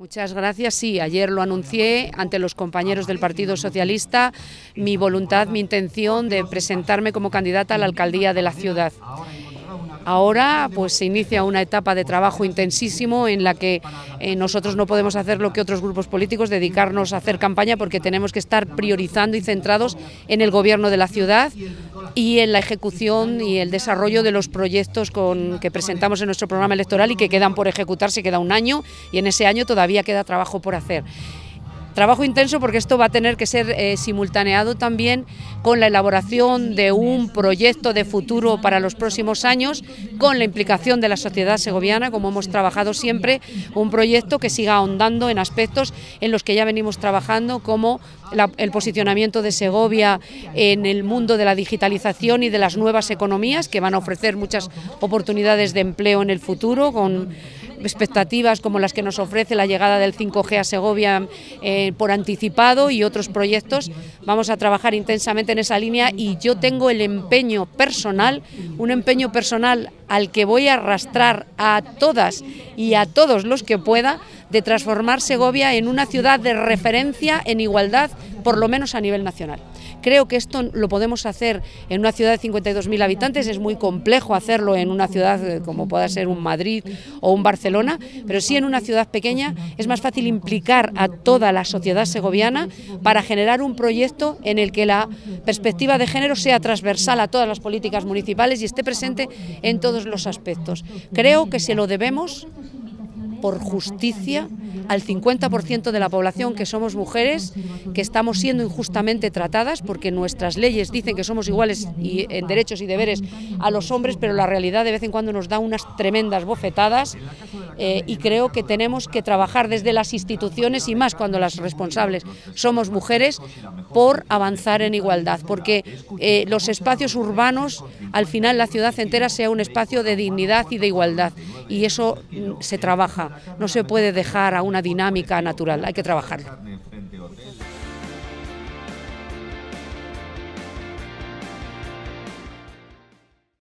Muchas gracias. Sí, ayer lo anuncié ante los compañeros del Partido Socialista, mi voluntad, mi intención de presentarme como candidata a la alcaldía de la ciudad. Ahora pues se inicia una etapa de trabajo intensísimo en la que eh, nosotros no podemos hacer lo que otros grupos políticos, dedicarnos a hacer campaña porque tenemos que estar priorizando y centrados en el gobierno de la ciudad y en la ejecución y el desarrollo de los proyectos que presentamos en nuestro programa electoral y que quedan por ejecutar, se queda un año y en ese año todavía queda trabajo por hacer. Trabajo intenso porque esto va a tener que ser eh, simultaneado también con la elaboración de un proyecto de futuro para los próximos años, con la implicación de la sociedad segoviana, como hemos trabajado siempre, un proyecto que siga ahondando en aspectos en los que ya venimos trabajando, como el posicionamiento de Segovia en el mundo de la digitalización y de las nuevas economías, que van a ofrecer muchas oportunidades de empleo en el futuro, con expectativas como las que nos ofrece la llegada del 5G a Segovia eh, por anticipado y otros proyectos. Vamos a trabajar intensamente en esa línea y yo tengo el empeño personal, un empeño personal al que voy a arrastrar a todas y a todos los que pueda de transformar Segovia en una ciudad de referencia en igualdad, por lo menos a nivel nacional. Creo que esto lo podemos hacer en una ciudad de 52.000 habitantes, es muy complejo hacerlo en una ciudad eh, como pueda ser un Madrid o un Barcelona, pero sí en una ciudad pequeña es más fácil implicar a toda la sociedad segoviana para generar un proyecto en el que la perspectiva de género sea transversal a todas las políticas municipales y esté presente en todos los aspectos. Creo que se lo debemos por justicia al 50% de la población que somos mujeres, que estamos siendo injustamente tratadas, porque nuestras leyes dicen que somos iguales en derechos y deberes a los hombres, pero la realidad de vez en cuando nos da unas tremendas bofetadas eh, y creo que tenemos que trabajar desde las instituciones y más cuando las responsables somos mujeres por avanzar en igualdad, porque eh, los espacios urbanos, al final la ciudad entera sea un espacio de dignidad y de igualdad y eso mm, se trabaja, no se puede dejar a una dinámica natural, hay que trabajar.